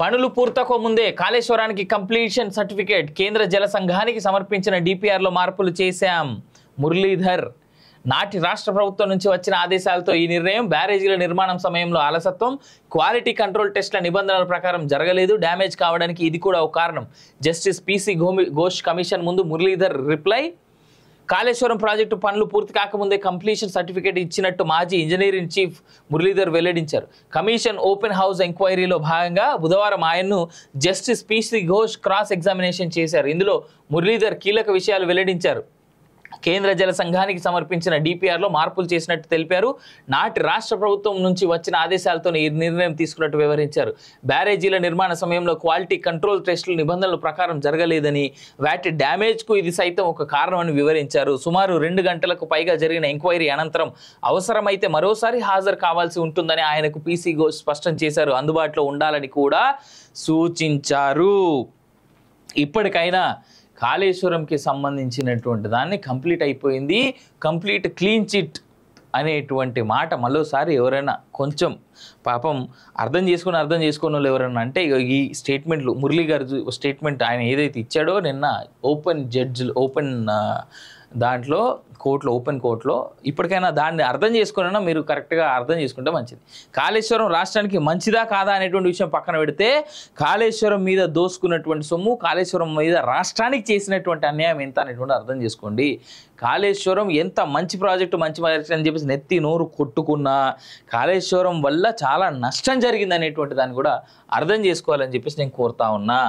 పనులు పూర్తకు ముందే కాళేశ్వరానికి completion certificate కేంద్ర జల సంఘానికి సమర్పించిన డిపిఆర్లో మార్పులు చేశాం మురళీధర్ నాటి రాష్ట్ర ప్రభుత్వం నుంచి వచ్చిన ఆదేశాలతో ఈ నిర్ణయం బ్యారేజీల నిర్మాణం సమయంలో అలసత్వం క్వాలిటీ కంట్రోల్ టెస్ట్ల నిబంధనల ప్రకారం జరగలేదు డ్యామేజ్ కావడానికి ఇది కూడా ఒక కారణం జస్టిస్ పీసీ ఘోష్ కమిషన్ ముందు మురళీధర్ రిప్లై కాళేశ్వరం ప్రాజెక్టు పనులు పూర్తి కాకముందే కంప్లీషన్ సర్టిఫికేట్ ఇచ్చినట్టు మాజీ ఇంజనీర్ ఇన్ చీఫ్ మురళీధర్ వెల్లడించారు కమిషన్ ఓపెన్ హౌస్ ఎంక్వైరీలో భాగంగా బుధవారం ఆయన్ను justice PC Ghosh cross examination చేశారు ఇందులో మురళీధర్ కీలక విషయాలు వెల్లడించారు కేంద్ర జల సంఘానికి సమర్పించిన డిపిఆర్లో మార్పులు చేసినట్టు తెలిపారు నాటి రాష్ట్ర ప్రభుత్వం నుంచి వచ్చిన ఆదేశాలతో ఈ నిర్ణయం తీసుకున్నట్టు వివరించారు బ్యారేజీల నిర్మాణ సమయంలో క్వాలిటీ కంట్రోల్ టెస్టుల నిబంధనల ప్రకారం జరగలేదని వాటి డ్యామేజ్కు ఇది సైతం ఒక కారణమని వివరించారు సుమారు రెండు గంటలకు పైగా జరిగిన ఎంక్వైరీ అనంతరం అవసరమైతే మరోసారి హాజరు కావాల్సి ఉంటుందని ఆయనకు పీసీ ఘోష్ స్పష్టం చేశారు అందుబాటులో ఉండాలని కూడా సూచించారు ఇప్పటికైనా కాళేశ్వరంకి సంబంధించినటువంటి దాన్ని కంప్లీట్ అయిపోయింది కంప్లీట్ క్లీన్ చిట్ అనేటువంటి మాట మరోసారి ఎవరైనా కొంచెం పాపం అర్థం చేసుకుని అర్థం చేసుకున్న వాళ్ళు ఎవరైనా అంటే ఈ స్టేట్మెంట్లు మురళీ గారు స్టేట్మెంట్ ఆయన ఏదైతే ఇచ్చాడో నిన్న ఓపెన్ జడ్జ్ ఓపెన్ దాంట్లో కోర్టులో ఓపెన్ కోర్టులో ఇప్పటికైనా దాన్ని అర్థం చేసుకున్న మీరు కరెక్ట్గా అర్థం చేసుకుంటే మంచిది కాళేశ్వరం రాష్ట్రానికి మంచిదా కాదా అనేటువంటి విషయం పక్కన పెడితే కాళేశ్వరం మీద దోసుకున్నటువంటి సొమ్ము కాళేశ్వరం మీద రాష్ట్రానికి చేసినటువంటి అన్యాయం ఎంత అనేటువంటి అర్థం చేసుకోండి కాళేశ్వరం ఎంత మంచి ప్రాజెక్టు మంచి ప్రాజెక్ట్ అని చెప్పేసి నెత్తి నోరు కొట్టుకున్నా కాళేశ్వరం వల్ల చాలా నష్టం జరిగింది అనేటువంటి దాన్ని కూడా అర్థం చేసుకోవాలని చెప్పేసి నేను కోరుతా ఉన్నా